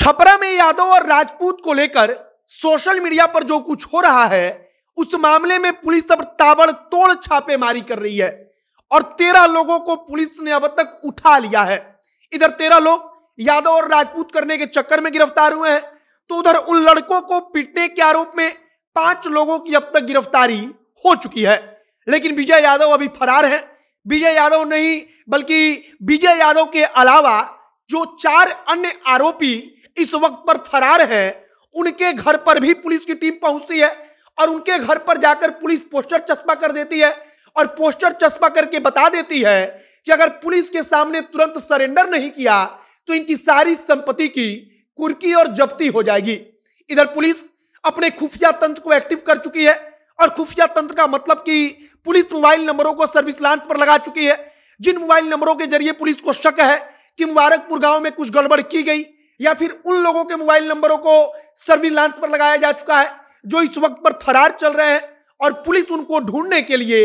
छपरा में यादव और राजपूत को लेकर सोशल मीडिया पर जो कुछ हो रहा है उस मामले में पुलिस अब ताबड़तोड़ छापेमारी कर रही है और तेरह लोगों को पुलिस ने अब तक उठा लिया है इधर तेरह लोग यादव और राजपूत करने के चक्कर में गिरफ्तार हुए हैं तो उधर उन लड़कों को पीटने के आरोप में पांच लोगों की अब तक गिरफ्तारी हो चुकी है लेकिन विजय यादव अभी फरार है विजय यादव नहीं बल्कि विजय यादव के अलावा जो चार अन्य आरोपी इस वक्त पर फरार है उनके घर पर भी पुलिस की टीम पहुंचती है और उनके घर पर जाकर पुलिस पोस्टर चस्पा कर देती है और पोस्टर चस्पा करके बता देती है कि अगर पुलिस के सामने तुरंत सरेंडर नहीं किया तो इनकी सारी संपत्ति की कुर्की और जब्ती हो जाएगी इधर पुलिस अपने खुफिया तंत्र को एक्टिव कर चुकी है और खुफिया तंत्र का मतलब कि पुलिस मोबाइल नंबरों को सर्विस लांच पर लगा चुकी है जिन मोबाइल नंबरों के जरिए पुलिस को शक है कि मुबारकपुर गांव में कुछ गड़बड़ की गई या फिर उन लोगों के मोबाइल नंबरों को सर्विलांस पर लगाया जा चुका है जो इस वक्त पर फरार चल रहे हैं और पुलिस उनको ढूंढने के लिए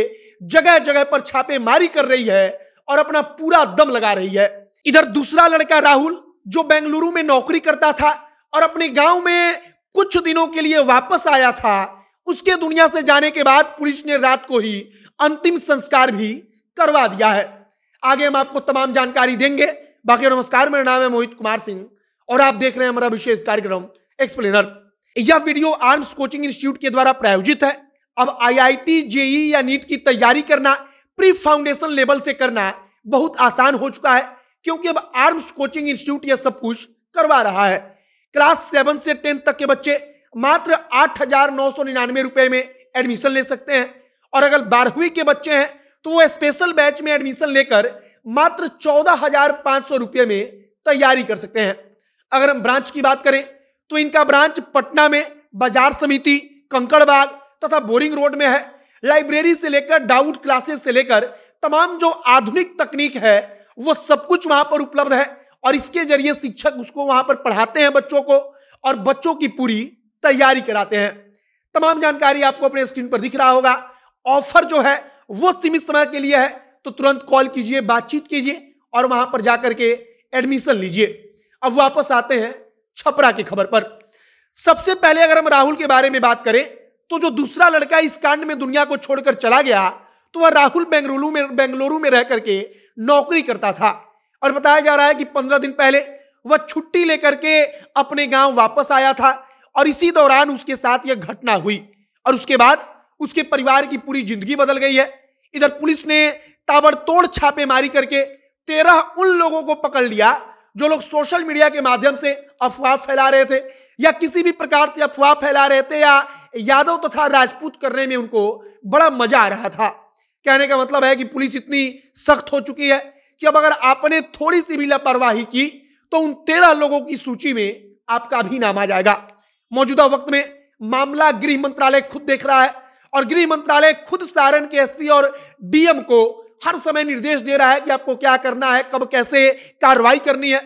जगह जगह पर छापेमारी कर रही है और अपना पूरा दम लगा रही है इधर दूसरा लड़का राहुल जो बेंगलुरु में नौकरी करता था और अपने गांव में कुछ दिनों के लिए वापस आया था उसके दुनिया से जाने के बाद पुलिस ने रात को ही अंतिम संस्कार भी करवा दिया है आगे हम आपको तमाम जानकारी देंगे बाकी नमस्कार मेरा नाम है मोहित कुमार सिंह और आप देख रहे हैं हमारा विशेष कार्यक्रम एक्सप्लेनर यह वीडियो आर्म्स कोचिंग इंस्टीट्यूट के द्वारा प्रायोजित है अब आईआईटी जेई e या नीट की तैयारी करना प्री फाउंडेशन लेवल से करना बहुत आसान हो चुका है क्योंकि अब आर्म्स कोचिंग इंस्टीट्यूट यह सब कुछ करवा रहा है क्लास सेवन से टेंथ तक के बच्चे मात्र आठ हजार नौ सौ निन्यानवे रुपए में एडमिशन ले सकते हैं और अगर बारहवीं के बच्चे हैं तो वो स्पेशल बैच में एडमिशन लेकर मात्र चौदह हजार पांच सौ रुपए में तैयारी कर सकते हैं अगर हम ब्रांच की बात करें तो इनका ब्रांच पटना में बाजार समिति कंकड़बाग तथा बोरिंग रोड में है लाइब्रेरी से लेकर डाउट क्लासेस से लेकर तमाम जो आधुनिक तकनीक है वो सब कुछ वहां पर उपलब्ध है और इसके जरिए शिक्षक उसको वहां पर पढ़ाते हैं बच्चों को और बच्चों की पूरी तैयारी कराते हैं तमाम जानकारी आपको अपने स्क्रीन पर दिख रहा होगा ऑफर जो है वो सीमित समय के लिए है तो तुरंत कॉल कीजिए बातचीत कीजिए और वहां पर जाकर के एडमिशन लीजिए अब वापस आते हैं छपरा की खबर पर सबसे पहले अगर हम राहुल के बारे में बात करें तो जो दूसरा लड़का इस कांड में दुनिया को छोड़कर चला गया तो वह राहुल बेंगलुरु में बेंगलुरु में रह करके नौकरी करता था और बताया जा रहा है कि पंद्रह दिन पहले वह छुट्टी लेकर के अपने गांव वापस आया था और इसी दौरान उसके साथ यह घटना हुई और उसके बाद उसके परिवार की पूरी जिंदगी बदल गई है इधर पुलिस ने ताबड़तोड़ छापेमारी करके तेरह उन लोगों को पकड़ लिया जो लोग सोशल मीडिया के माध्यम से अफवाह फैला रहे थे या किसी भी प्रकार से अफवाह फैला रहे थे या यादव तथा तो राजपूत करने में उनको बड़ा मजा आ रहा था कहने का मतलब है कि पुलिस इतनी सख्त हो चुकी है कि अब अगर आपने थोड़ी सी भी लापरवाही की तो उन तेरह लोगों की सूची में आपका भी नाम आ जाएगा मौजूदा वक्त में मामला गृह मंत्रालय खुद देख रहा है और गृह मंत्रालय खुद सारण के एसपी और डीएम को हर समय निर्देश दे रहा है कि आपको क्या करना है कब कैसे कार्रवाई करनी है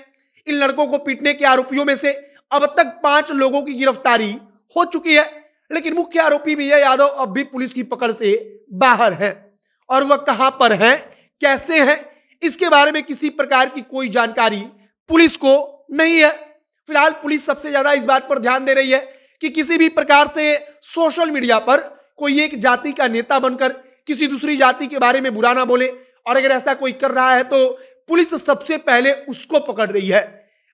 इन लड़कों को पीटने के आरोपियों में से अब तक पांच लोगों की गिरफ्तारी हो चुकी है लेकिन मुख्य आरोपी विजय यादव अब भी पुलिस की पकड़ से बाहर है और वह कहां पर है कैसे है इसके बारे में किसी प्रकार की कोई जानकारी पुलिस को नहीं है फिलहाल पुलिस सबसे ज्यादा इस बात पर ध्यान दे रही है कि किसी भी प्रकार से सोशल मीडिया पर कोई एक जाति का नेता बनकर किसी दूसरी जाति के बारे में बुरा ना बोले और अगर ऐसा कोई कर रहा है तो पुलिस सबसे पहले उसको पकड़ रही है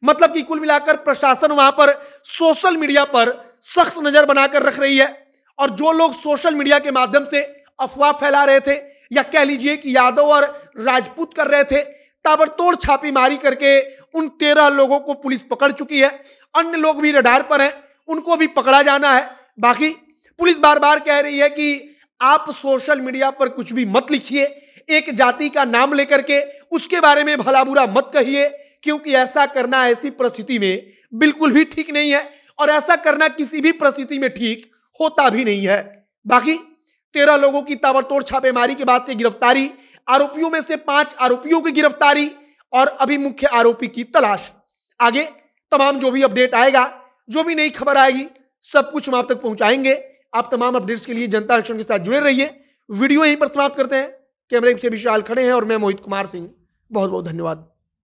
मतलब कि कुल मिलाकर प्रशासन वहां पर सोशल मीडिया पर सख्त नजर बनाकर रख रही है और जो लोग सोशल मीडिया के माध्यम से अफवाह फैला रहे थे या कह लीजिए कि यादव और राजपूत कर रहे थे ताबड़तोड़ छापेमारी करके उन तेरह लोगों को पुलिस पकड़ चुकी है अन्य लोग भी रडार पर हैं उनको भी पकड़ा जाना है बाकी पुलिस बार बार कह रही है कि आप सोशल मीडिया पर कुछ भी मत लिखिए एक जाति का नाम लेकर के उसके बारे में भला बुरा मत कहिए क्योंकि ऐसा करना ऐसी परिस्थिति में बिल्कुल भी ठीक नहीं है और ऐसा करना किसी भी परिस्थिति में ठीक होता भी नहीं है बाकी तेरह लोगों की ताबड़तोड़ छापेमारी के बाद से गिरफ्तारी आरोपियों में से पांच आरोपियों की गिरफ्तारी और अभी मुख्य आरोपी की तलाश आगे तमाम जो भी अपडेट आएगा जो भी नई खबर आएगी सब कुछ हम आप तक पहुंचाएंगे आप तमाम अपडेट्स के लिए जनता एक्शन के साथ जुड़े रहिए वीडियो यहीं पर समाप्त करते हैं कैमरे के विशाल खड़े हैं और मैं मोहित कुमार सिंह बहुत बहुत धन्यवाद